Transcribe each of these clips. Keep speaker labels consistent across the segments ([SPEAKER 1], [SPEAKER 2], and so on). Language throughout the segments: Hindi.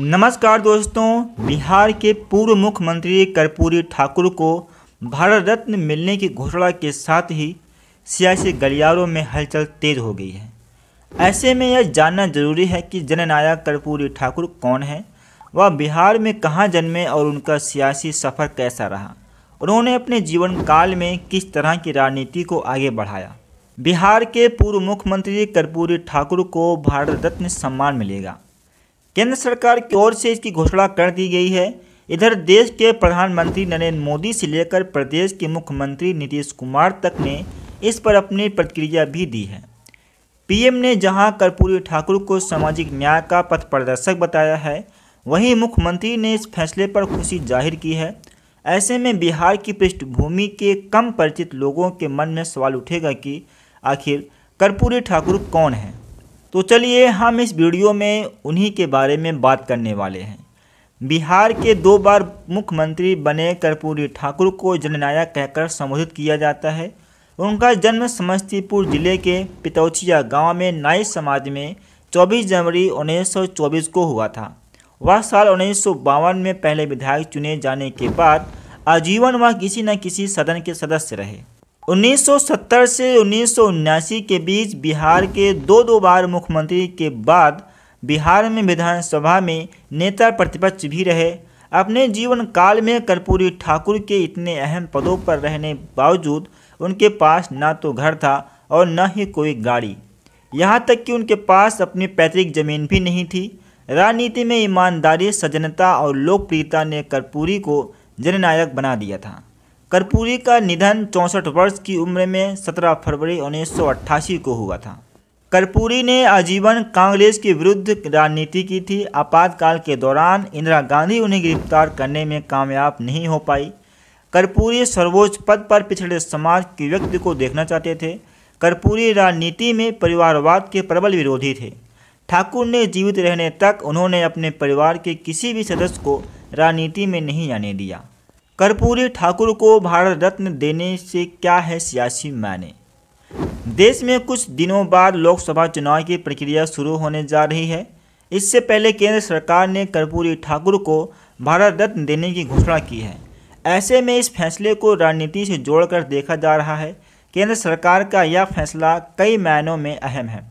[SPEAKER 1] नमस्कार दोस्तों बिहार के पूर्व मुख्यमंत्री कर्पूरी ठाकुर को भारत रत्न मिलने की घोषणा के साथ ही सियासी गलियारों में हलचल तेज हो गई है ऐसे में यह जानना जरूरी है कि जननायक कर्पूरी ठाकुर कौन है वह बिहार में कहाँ जन्मे और उनका सियासी सफ़र कैसा रहा उन्होंने अपने जीवन काल में किस तरह की राजनीति को आगे बढ़ाया बिहार के पूर्व मुख्यमंत्री कर्पूरी ठाकुर को भारत रत्न सम्मान मिलेगा केंद्र सरकार की ओर से इसकी घोषणा कर दी गई है इधर देश के प्रधानमंत्री नरेंद्र मोदी से लेकर प्रदेश के मुख्यमंत्री नीतीश कुमार तक ने इस पर अपनी प्रतिक्रिया भी दी है पीएम ने जहां कर्पूरी ठाकुर को सामाजिक न्याय का पथ प्रदर्शक बताया है वहीं मुख्यमंत्री ने इस फैसले पर खुशी जाहिर की है ऐसे में बिहार की पृष्ठभूमि के कम परिचित लोगों के मन में सवाल उठेगा कि आखिर कर्पूरी ठाकुर कौन है तो चलिए हम इस वीडियो में उन्हीं के बारे में बात करने वाले हैं बिहार के दो बार मुख्यमंत्री बने कर्पूरी ठाकुर को जननायक कहकर संबोधित किया जाता है उनका जन्म समस्तीपुर जिले के पितौचिया गांव में नाई समाज में 24 जनवरी 1924 को हुआ था वह साल उन्नीस में पहले विधायक चुने जाने के बाद आजीवन वह किसी न किसी सदन के सदस्य रहे 1970 से उन्नीस के बीच बिहार के दो दो बार मुख्यमंत्री के बाद बिहार में विधानसभा में नेता प्रतिपक्ष भी रहे अपने जीवन काल में कर्पूरी ठाकुर के इतने अहम पदों पर रहने बावजूद उनके पास ना तो घर था और न ही कोई गाड़ी यहाँ तक कि उनके पास अपनी पैतृक जमीन भी नहीं थी राजनीति में ईमानदारी सजनता और लोकप्रियता ने कर्पूरी को जननायक बना दिया था कर्पूरी का निधन चौंसठ वर्ष की उम्र में 17 फरवरी 1988 को हुआ था कर्पूरी ने आजीवन कांग्रेस के विरुद्ध राजनीति की थी आपातकाल के दौरान इंदिरा गांधी उन्हें गिरफ्तार करने में कामयाब नहीं हो पाई कर्पूरी सर्वोच्च पद पर पिछड़े समाज के व्यक्ति को देखना चाहते थे कर्पूरी राजनीति में परिवारवाद के प्रबल विरोधी थे ठाकुर ने जीवित रहने तक उन्होंने अपने परिवार के किसी भी सदस्य को राजनीति में नहीं आने दिया कर्पूरी ठाकुर को भारत रत्न देने से क्या है सियासी मायने देश में कुछ दिनों बाद लोकसभा चुनाव की प्रक्रिया शुरू होने जा रही है इससे पहले केंद्र सरकार ने कर्पूरी ठाकुर को भारत रत्न देने की घोषणा की है ऐसे में इस फैसले को राजनीति से जोड़कर देखा जा रहा है केंद्र सरकार का यह फैसला कई मायनों में अहम है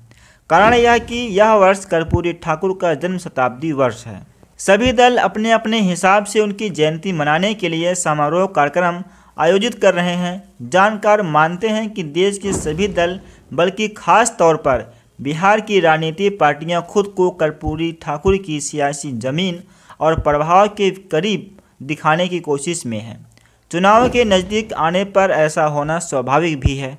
[SPEAKER 1] कारण यह कि यह वर्ष कर्पूरी ठाकुर का जन्म शताब्दी वर्ष है सभी दल अपने अपने हिसाब से उनकी जयंती मनाने के लिए समारोह कार्यक्रम आयोजित कर रहे हैं जानकार मानते हैं कि देश के सभी दल बल्कि खास तौर पर बिहार की राजनीतिक पार्टियां खुद को कर्पूरी ठाकुर की सियासी जमीन और प्रभाव के करीब दिखाने की कोशिश में हैं चुनाव के नज़दीक आने पर ऐसा होना स्वाभाविक भी है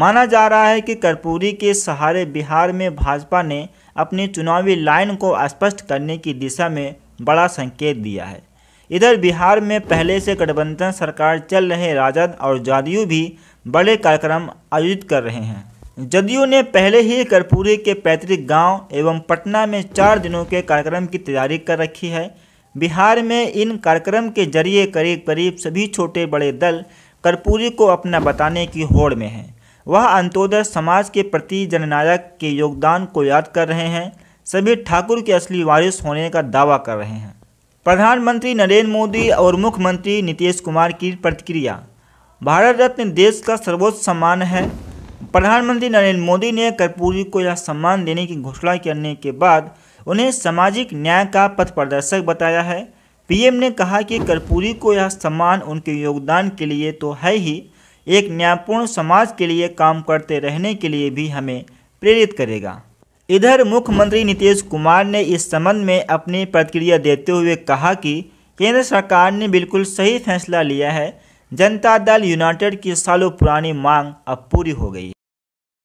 [SPEAKER 1] माना जा रहा है कि कर्पूरी के सहारे बिहार में भाजपा ने अपनी चुनावी लाइन को स्पष्ट करने की दिशा में बड़ा संकेत दिया है इधर बिहार में पहले से गठबंधन सरकार चल रहे राजद और जदयू भी बड़े कार्यक्रम आयोजित कर रहे हैं जदयू ने पहले ही कर्पूरी के पैतृक गांव एवं पटना में चार दिनों के कार्यक्रम की तैयारी कर रखी है बिहार में इन कार्यक्रम के जरिए करीब करीब सभी छोटे बड़े दल कर्पूरी को अपना बताने की होड़ में हैं वह अंत्योदय समाज के प्रति जननायक के योगदान को याद कर रहे हैं सभी ठाकुर के असली वारिस होने का दावा कर रहे हैं प्रधानमंत्री नरेंद्र मोदी और मुख्यमंत्री नीतीश कुमार की प्रतिक्रिया भारत रत्न देश का सर्वोच्च सम्मान है प्रधानमंत्री नरेंद्र मोदी ने कर्पूरी को यह सम्मान देने की घोषणा करने के बाद उन्हें सामाजिक न्याय का पथ प्रदर्शक बताया है पीएम ने कहा कि कर्पूरी को यह सम्मान उनके योगदान के लिए तो है ही एक न्यायपूर्ण समाज के लिए काम करते रहने के लिए भी हमें प्रेरित करेगा इधर मुख्यमंत्री नीतीश कुमार ने इस संबंध में अपनी प्रतिक्रिया देते हुए कहा कि केंद्र सरकार ने बिल्कुल सही फैसला लिया है जनता दल यूनाइटेड की सालों पुरानी मांग अब पूरी हो गई